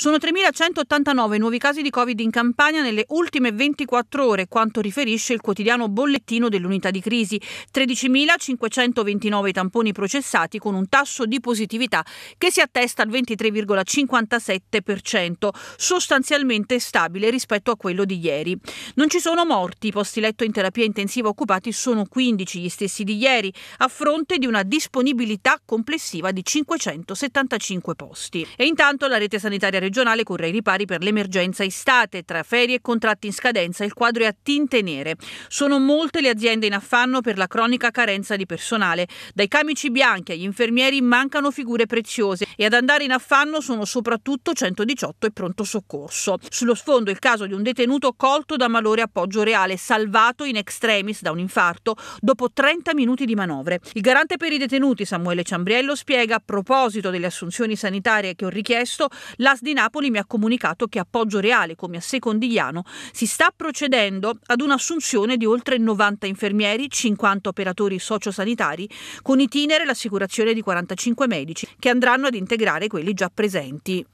Sono 3.189 nuovi casi di Covid in Campania nelle ultime 24 ore, quanto riferisce il quotidiano bollettino dell'unità di crisi. 13.529 tamponi processati con un tasso di positività che si attesta al 23,57%, sostanzialmente stabile rispetto a quello di ieri. Non ci sono morti, i posti letto in terapia intensiva occupati sono 15, gli stessi di ieri, a fronte di una disponibilità complessiva di 575 posti. E intanto la rete sanitaria regionale corre ai ripari per l'emergenza estate. Tra ferie e contratti in scadenza il quadro è a tinte nere. Sono molte le aziende in affanno per la cronica carenza di personale. Dai camici bianchi agli infermieri mancano figure preziose e ad andare in affanno sono soprattutto 118 e pronto soccorso. Sullo sfondo il caso di un detenuto colto da malore appoggio Reale, salvato in extremis da un infarto dopo 30 minuti di manovre. Il garante per i detenuti Samuele Ciambriello spiega a proposito delle assunzioni sanitarie che ho richiesto, l'ASDIN Napoli mi ha comunicato che a Poggio Reale, come a Secondigliano, si sta procedendo ad un'assunzione di oltre 90 infermieri, 50 operatori sociosanitari, con itinere l'assicurazione di 45 medici che andranno ad integrare quelli già presenti.